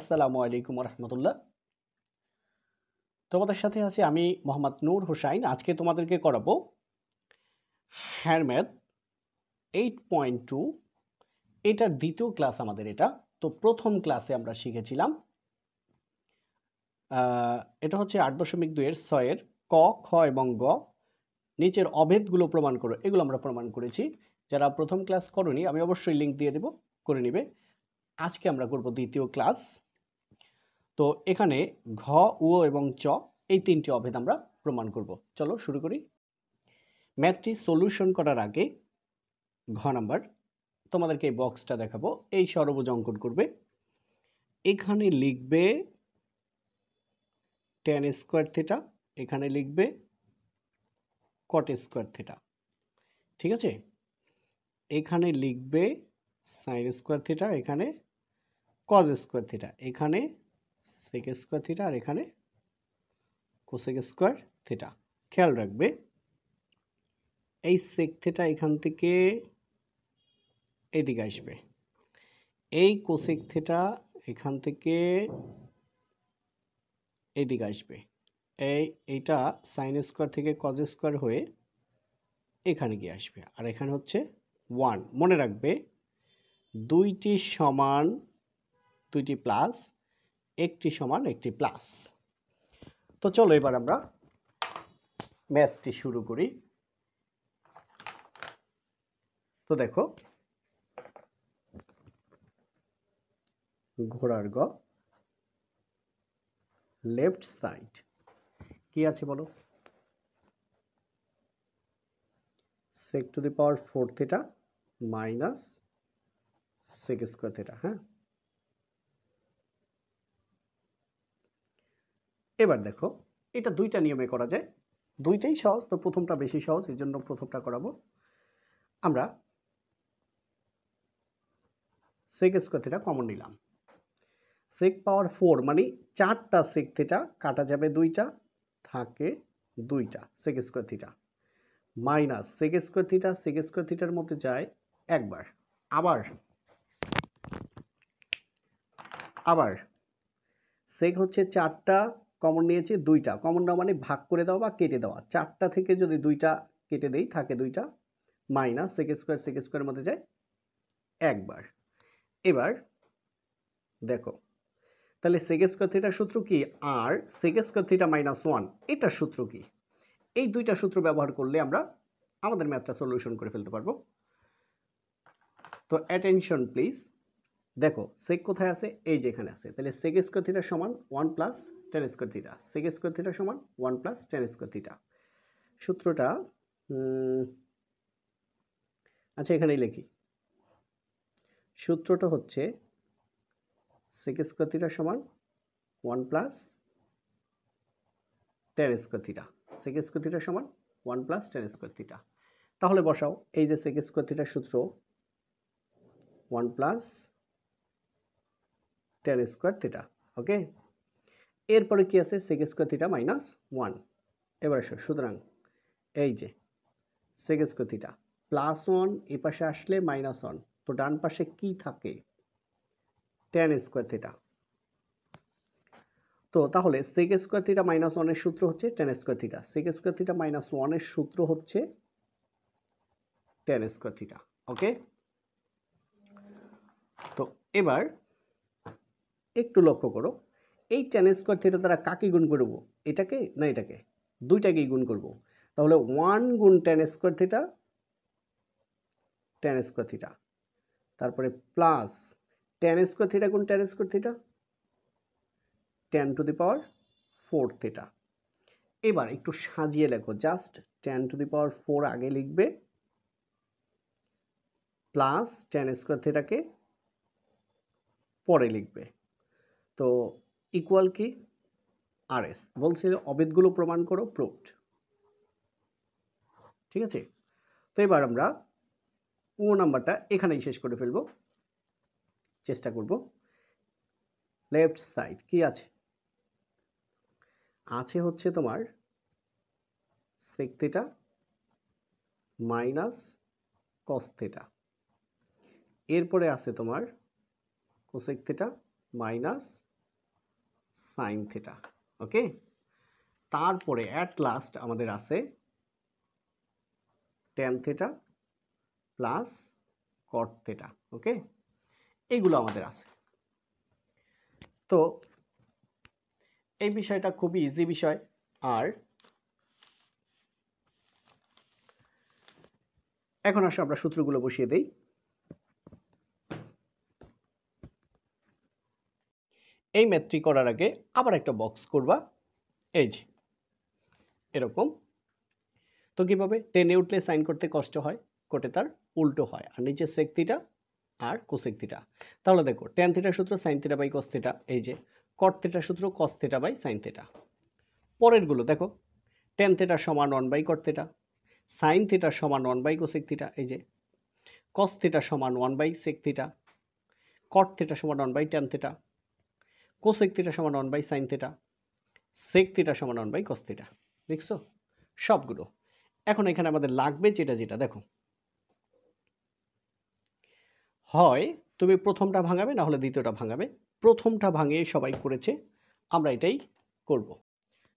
আসসালামু আলাইকুম রহমতুল্লাহ তোমাদের সাথে আছি আমি মোহাম্মদ নূর হুসাইন আজকে তোমাদেরকে করাবো হ্যারম্যাথ এইট পয়েন্ট টু এটার দ্বিতীয় ক্লাস আমাদের এটা তো প্রথম ক্লাসে আমরা শিখেছিলাম এটা হচ্ছে আট দশমিক দুইয়ের ছয়ের ক খ এবং গ নিচের অভেদগুলো প্রমাণ করো এগুলো আমরা প্রমাণ করেছি যারা প্রথম ক্লাস করনি আমি অবশ্যই লিঙ্ক দিয়ে দেব করে নিবে আজকে আমরা করব দ্বিতীয় ক্লাস তো এখানে ঘ উ এবং চ এই তিনটি অভেদ আমরা প্রমাণ করব চলো শুরু করি ম্যাথটি সলিউশন করার আগে ঘ নাম্বার তোমাদেরকে এই বক্সটা দেখাবো এই সরবজ অঙ্কন করবে এখানে লিখবে টেন স্কোয়ার থেটা এখানে লিখবে কট স্কোয়ার থেটা ঠিক আছে এখানে লিখবে সাইন স্কোয়ার থেটা এখানে কজ স্কোয়ার থেটা এখানে সেক স্কোয়ার থিটা আর এখানে কোসেক স্কোয়ার থিটা খেয়াল রাখবে এই সেক থিটা এখান থেকে এদিকে আসবে এই কোসেক থিটা এখান থেকে এদিকে আসবে এই এইটা সাইন স্কোয়ার থেকে কজ স্কোয়ার হয়ে এখানে গিয়ে আসবে আর এখানে হচ্ছে ওয়ান মনে রাখবে দুইটি সমান দুইটি প্লাস একটি সমান একটি প্লাস তো চলো এবার আমরা ম্যাথটি শুরু করি তো দেখো ঘোড়ার গ লেফট সাইড কি আছে বলো sec to the power four theta minus sec square theta হ্যাঁ এবার দেখো এটা দুইটা নিয়মে করা যায় দুইটাই সহজ তো প্রথমটা বেশি সহজ এই জন্য প্রথমটা করাবো আমরা সেক স্কোয়ার থিটা কমন নিলাম সেক পাওয়ার ফোর মানে চারটা সেক থেটা কাটা যাবে দুইটা থাকে দুইটা sec square theta minus sec square theta sec square থিটার মধ্যে যায় একবার আবার আবার সেক হচ্ছে চারটা কমন নিয়েছি দুইটা কমন না মানে ভাগ করে দেওয়া বা কেটে দেওয়া চারটা থেকে যদি দুইটা কেটে দেই থাকে দুইটা মাইনাস সেকে স্কোয়ার সেকে স্কোয়ারের মধ্যে যায় একবার এবার দেখো তাহলে সেকে স্কোয়ার থিটার সূত্র কি আর সেকে স্কোয়ার থিটা মাইনাস ওয়ান এটার সূত্র কি এই দুইটা সূত্র ব্যবহার করলে আমরা আমাদের ম্যাথটা সলিউশন করে ফেলতে পারবো তো অ্যাটেনশন প্লিজ দেখো সেক কোথায় আছে এই যেখানে আছে তাহলে সেক স্কোয়ার থিটার সমান one plus tan square theta sec square theta সমান one plus tan square theta সূত্রটা আচ্ছা এখানেই লেখি সূত্রটা হচ্ছে সেক স্কোয়ার থিটা সমান one plus tan square theta sec square theta সমান one plus tan square theta তাহলে বসাও এই যে সেক স্কোয়ার থিটার সূত্র one plus tan square theta okay এরপরে কি আছে sec square theta minus one এবার আসো সুতরাং এই যে sec square theta plus one এ পাশে আসলে মাইনাস ওয়ান তো ডান পাশে কি থাকে ট্যান স্কোয়ার থিটা তো তাহলে সেক স্কোয়ার থিটা মাইনাস ওয়ানের সূত্র হচ্ছে tan square theta sec square theta minus ওয়ানের সূত্র হচ্ছে টেন স্কোয়ার থিটা ওকে তো এবার একটু লক্ষ্য করো এই টেন স্কোয়ার থিটা দ্বারা কাকে গুণ করব এটাকে না এটাকে দুইটাকেই গুণ করব তাহলে ওয়ান গুণ tan square theta tan square theta তারপরে প্লাস টেন স্কোয়ার থিটা গুণ tan square theta tan to the power four theta এবার একটু সাজিয়ে লেখো just tan to the power four আগে লিখবে প্লাস টেন স্কোয়ার থিটাকে পরে লিখবে তো ইকুয়াল কি আর এস বলছে অবেদগুলো প্রমাণ করো প্রুফ ঠিক আছে তো এবার আমরা ও নাম্বারটা এখানেই শেষ করে ফেলব চেষ্টা করব লেফট সাইড কি আছে আছে হচ্ছে তোমার সেক মাইনাস কস এরপরে আছে তোমার cosec minus sine theta okay তারপরে অ্যাট লাস্ট আমাদের আছে tan theta plus cot theta okay এইগুলো আমাদের আছে তো এই বিষয়টা খুবই ইজি বিষয় আর এখন আসে আমরা সূত্রগুলো বসিয়ে দেই এই ম্যাথটি করার আগে আবার একটা বক্স করবা এই যে এরকম তো কীভাবে টেনে উঠলে সাইন করতে কষ্ট হয় কোটে তার উল্টো হয় আর নিচে শেক্তিটা আর কুশেক্তিটা তাহলে দেখো টেন থেটার সূত্র সাইন থিটা বাই কস্তিটা এই যে কট সূত্র কস বাই সাইন থিটা পরেরগুলো দেখো টেন থিটা সমান one by cot theta sine theta সমান ওয়ান বাই কুশেক্তিটা এই যে কস সমান ওয়ান বাই শেক্তিটা থিটা কট সমান one by tan theta cosec theta সমান one by sine theta sec theta সমান ওয়ান বাই কস থিটা দেখছো সবগুলো এখন এখানে আমাদের লাগবে যেটা যেটা দেখো হয় তুমি প্রথমটা ভাঙাবে না হলে দ্বিতীয়টা ভাঙাবে প্রথমটা ভাঙে সবাই করেছে আমরা এটাই করব।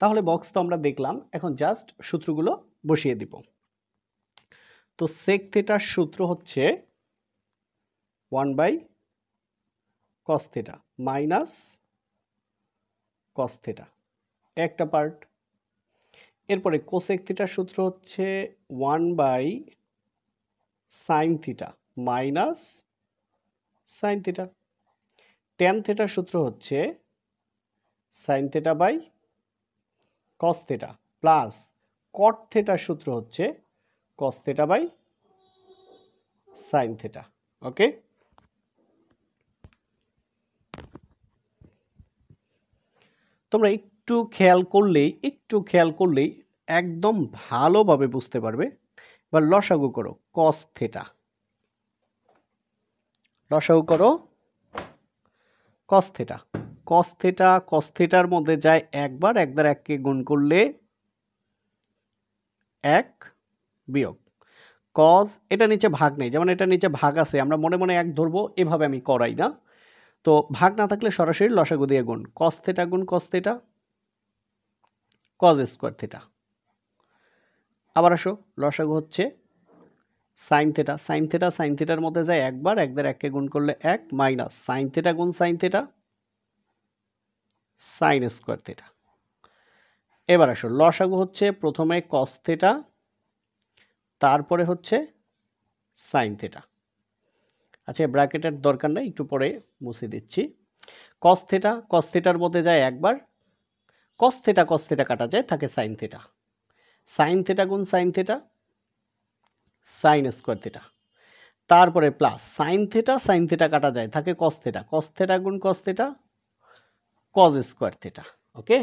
তাহলে বক্স তো আমরা দেখলাম এখন জাস্ট সূত্রগুলো বসিয়ে দিব তো সেক থিটার সূত্র হচ্ছে one by cos theta minus cos theta একটা পার্ট এরপরে কোসেক থিটার সূত্র হচ্ছে one by sine theta minus sine theta tan থেটার সূত্র হচ্ছে sine theta by cos theta plus cot থেটার সূত্র হচ্ছে cos theta by sine theta okay তোমরা একটু খেয়াল করলেই একটু খেয়াল করলেই একদম ভালোভাবে বুঝতে পারবে বা লসাগু করো কস থেটা লসাগু করো কস থেটা কস থেটা কস থেটার মধ্যে যায় একবার একবার এককে গুণ করলে এক বিয়োগ কজ এটা নিচে ভাগ নেই যেমন এটা নিচে ভাগ আছে আমরা মনে মনে এক ধরবো এভাবে আমি করাই না তো ভাগ না থাকলে সরাসরি লসাগু দিয়ে গুণ কস থেটা গুণ cos theta cos square theta আবার আসো লসাগু হচ্ছে sine theta sine theta sine থেটার মধ্যে যায় একবার একদের এককে গুণ করলে এক মাইনাস সাইন থেটা গুণ sine theta sine square theta এবার আসো লসাগু হচ্ছে প্রথমে কস থেটা তারপরে হচ্ছে সাইন থেটা আচ্ছা ব্র্যাকেটের দরকার নেই একটু পরে মুছে দিচ্ছি কস থেটা কস থেটার মধ্যে যায় একবার কস থেটা কস থেটা কাটা যায় থাকে সাইন থেটা সাইন থেটা গুণ sine theta sine square theta তারপরে plus sine theta sine theta কাটা যায় থাকে কস থেটা কস থেটা গুণ cos theta cos square theta okay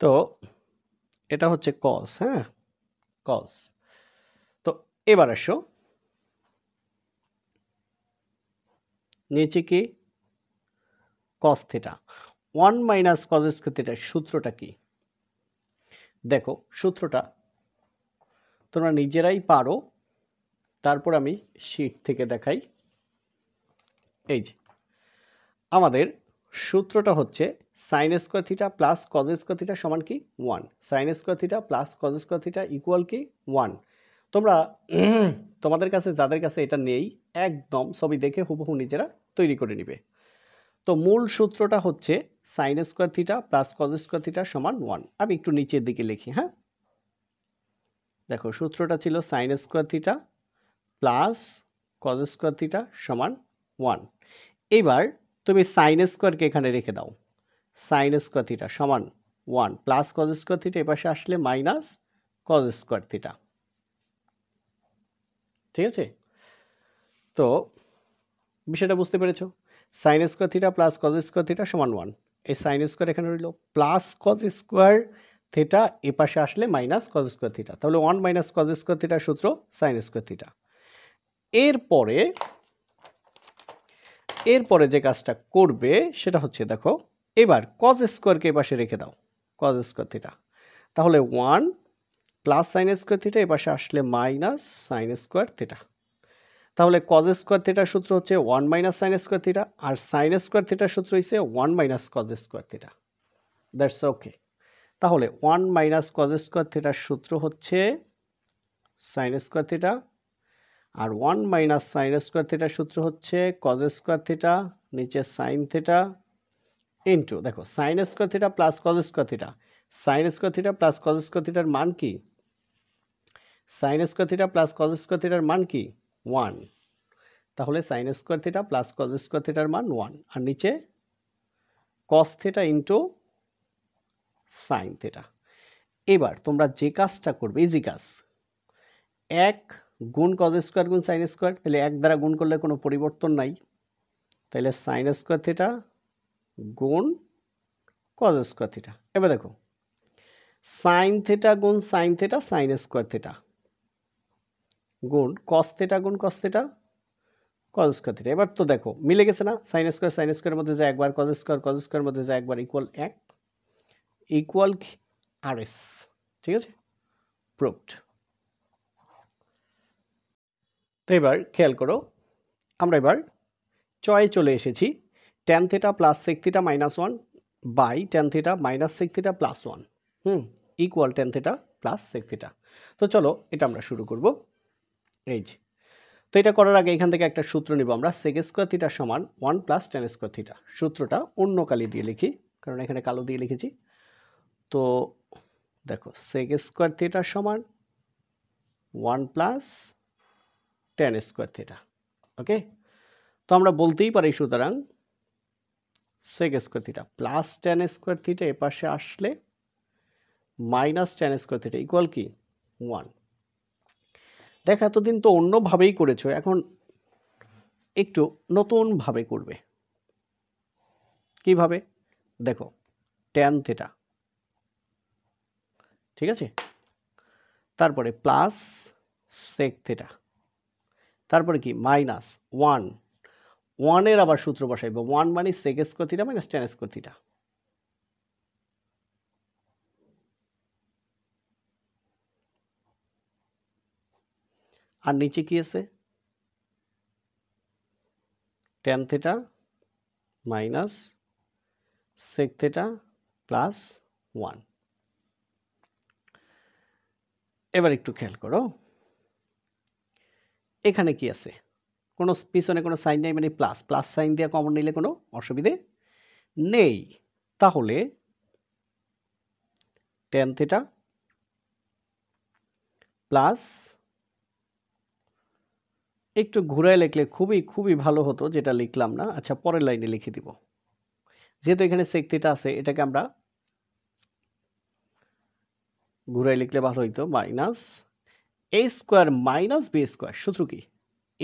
তো এটা হচ্ছে কস হ্যাঁ কস তো এবার আসো নিচে কি cos theta one minus cos square সূত্রটা কি দেখো সূত্রটা তোমরা নিজেরাই পারো তারপর আমি শীট থেকে দেখাই এই যে আমাদের সূত্রটা হচ্ছে sine square theta plus cos square theta সমান কি one sine square theta plus cos square theta equal কি ওয়ান তোমরা তোমাদের কাছে যাদের কাছে এটা নেই একদম ছবি দেখে হুবহু নিজেরা তৈরি করে নিবে তো মূল সূত্রটা হচ্ছে sine square theta plus cos square theta সমান ওয়ান আমি একটু নিচের দিকে লিখি হ্যাঁ দেখো সূত্রটা ছিল sine square theta plus cos square theta সমান ওয়ান এবার তুমি সাইন স্কোয়ারকে এখানে রেখে দাও সাইন স্কোয়ার থিটা সমান one plus cos square theta এপাশে আসলে মাইনাস কজ স্কোয়ার থিটা ঠিক আছে তো বিষয়টা বুঝতে পেরেছ sine square theta plus cos square theta সমান ওয়ান এই সাইন স্কোয়ার এখানে রইল প্লাস কজ স্কোয়ার থিটা এ পাশে আসলে মাইনাস কজ স্কোয়ার থিটা তাহলে ওয়ান মাইনাস কজ স্কোয়ার থিটার সূত্র সাইন স্কোয়ার থিটা এরপরে এরপরে যে কাজটা করবে সেটা হচ্ছে দেখো এবার কজ স্কোয়ারকে এ পাশে রেখে দাও কজ স্কোয়ার থিটা তাহলে one plus sine square theta এ পাশে আসলে মাইনাস সাইন স্কোয়ার থিটা তাহলে কজ স্কোয়ার থিটার সূত্র হচ্ছে one minus sine square theta আর সাইন স্কোয়ার থিটার সূত্র হচ্ছে one minus cos square theta that's okay তাহলে ওয়ান মাইনাস কজ স্কোয়ার থিটার সূত্র হচ্ছে সাইন স্কোয়ার থিটা আর ওয়ান মাইনাস সাইন স্কোয়ার থিটার সূত্র হচ্ছে কজ স্কোয়ার থিটা নিচে সাইন থিটা ইন্টু দেখো sine square theta plus cos square theta sine square theta plus cos square থিটার মান কি sine square theta plus cos square থিটার মান কি ওয়ান তাহলে sine square theta plus cos square থিটার মান ওয়ান আর নিচে cos theta into sine theta এবার তোমরা যে কাজটা করবে ইজি কাজ এক গুণ কজ স্কোয়ার গুণ সাইন স্কোয়ার তাহলে এক দ্বারা গুণ করলে কোনো পরিবর্তন নাই তাহলে সাইন স্কোয়ার থিটা গুণ কজ স্কোয়ার থিটা এবার দেখো সাইন থিটা গুণ sine theta sine square theta গুণ কস থেটা গুণ cos theta cos square theta এবার তো দেখো মিলে গেছে না সাইন স্কোয়ার সাইন স্কোয়ারের মধ্যে যে একবার কজ স্কোয়ার কজ স্কোয়ার মধ্যে যে একবার ইকুয়াল এক ইকুয়াল আর এস ঠিক আছে প্রুফড তো এবার খেয়াল করো আমরা এবার চয়ে চলে এসেছি tan theta plus sec theta minus one by tan theta minus sec theta plus one hmm equal tan theta plus sec theta তো চলো এটা আমরা শুরু করবো এই যে তো এটা করার আগে এখান থেকে একটা সূত্র নিব আমরা সেক স্কোয়ার থিটা সমান one plus tan square theta সূত্রটা অন্য কালি দিয়ে লিখি কারণ এখানে কালো দিয়ে লিখেছি তো দেখো সেক স্কোয়ার থিটা সমান one plus tan square theta okay তো আমরা বলতেই পারি সুতরাং sec square theta plus tan square theta এপাশে আসলে minus tan square theta equal কি ওয়ান দেখ এতদিন তো অন্যভাবেই করেছো এখন একটু নতুনভাবে করবে কিভাবে দেখো ট্যান থেটা ঠিক আছে তারপরে প্লাস সেক থেটা তারপরে কি মাইনাস ওয়ান ওয়ানের আবার সূত্র বসাইব ওয়ান মানে sec square theta minus tan square theta আর নিচে কি আছে tan theta minus sec theta plus one এবার একটু খেয়াল করো এখানে কি আছে কোনো পিছনে কোনো সাইন নেই মানে প্লাস প্লাস সাইন দিয়ে কমন নিলে কোনো অসুবিধে নেই তাহলে টেন থেটা প্লাস একটু ঘুরায় লিখলে খুবই খুবই ভালো হতো যেটা লিখলাম না আচ্ছা পরের লাইনে লিখে দিব যেহেতু এখানে সেক থিটা আছে এটাকে আমরা ঘুরায় লিখলে ভালো হইতো minus A square minus B square সূত্র কি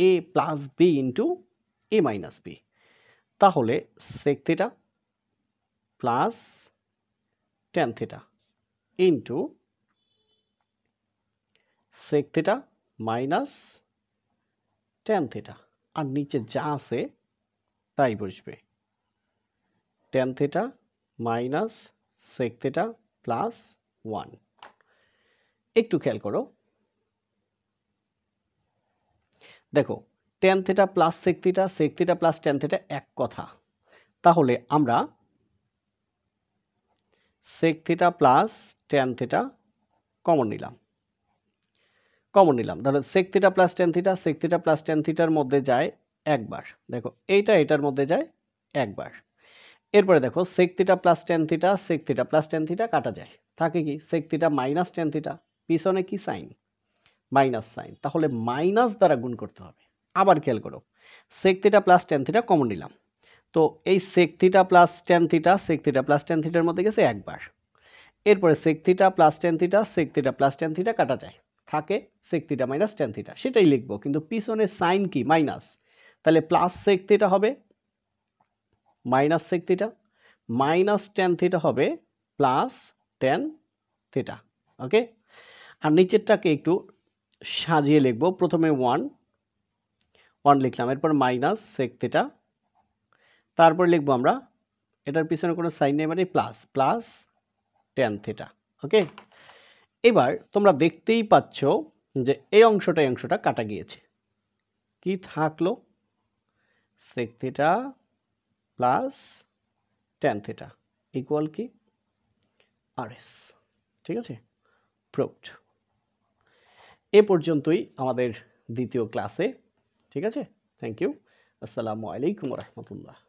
A plus B into A minus B তাহলে sec plus tan theta into sec minus tan theta আর নিচে যা আছে তাই বসবে tan theta minus sec theta plus one একটু খেয়াল করো দেখো tan theta plus sec theta sec theta plus tan theta এক কথা তাহলে আমরা sec theta plus tan theta common নিলাম কমন নিলাম ধরো সেক theta plus tan theta sec theta plus tan থিটার মধ্যে যায় একবার দেখো এইটা এটার মধ্যে যায় একবার এরপরে দেখো sec theta plus tan theta sec theta plus tan theta কাটা যায় থাকে কি sec theta minus tan theta পিছনে কি সাইন মাইনাস সাইন তাহলে মাইনাস দ্বারা গুণ করতে হবে আবার খেয়াল করো sec theta plus tan theta common নিলাম তো এই sec theta plus tan theta sec theta plus tan থিটার মধ্যে গেছে একবার এরপরে sec theta plus tan theta sec theta plus tan theta কাটা যায় থাকে sec theta minus tan theta সেটাই লিখব কিন্তু পিছনে সাইন কি মাইনাস তাহলে প্লাস সেক থিটা হবে minus sec theta minus tan theta হবে প্লাস টেন থিটা ওকে আর নিচেরটাকে একটু সাজিয়ে লিখবো প্রথমে ওয়ান ওয়ান লিখলাম এরপর মাইনাস সেক থিটা তারপর লিখবো আমরা এটার পিছনে কোনো সাইন নেই মানে plus plus tan theta okay এবার তোমরা দেখতেই পাচ্ছ যে এই অংশটা এই অংশটা কাটা গিয়েছে কি থাকলো sec theta plus tan theta equal কি আর এস ঠিক আছে প্রোক্ট এ পর্যন্তই আমাদের দ্বিতীয় ক্লাসে ঠিক আছে থ্যাংক ইউ আসসালামু আলাইকুম রহমতুল্লাহ